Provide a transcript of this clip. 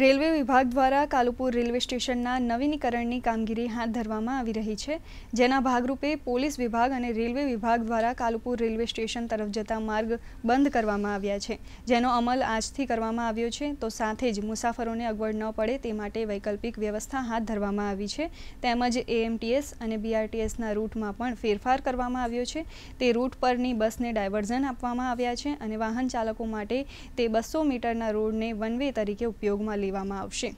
railway વિભાગ દ્વારા Kalupur railway સ્ટેશનના નવીનીકરણની કામગીરી હાથ ધરવામાં આવી રહી છે જેના ભાગરૂપે પોલીસ વિભાગ અને રેલવે વિભાગ દ્વારા કાલુપુર રેલવે સ્ટેશન તરફ જતા માર્ગ બંધ કરવામાં આવ્યા છે જેનો અમલ આજથી કરવામાં આવ્યો છે તો સાથે જ મુસાફરોને અગવડ ન પડે તે માટે વૈકલ્પિક વ્યવસ્થા હાથ ધરવામાં આવી છે તેમજ એએમટીએસ અને બીઆરટીએસના રૂટમાં પણ ફેરફાર કરવામાં આવ્યો છે તે રૂટ પરની બસને ડાયવર્ઝન આપવામાં આવ્યા છે અને વાહન ચાલકો માટે તે બસો મીટરના રોડને વન વે તરીકે ઉપયોગમાં લેવામાં આવશે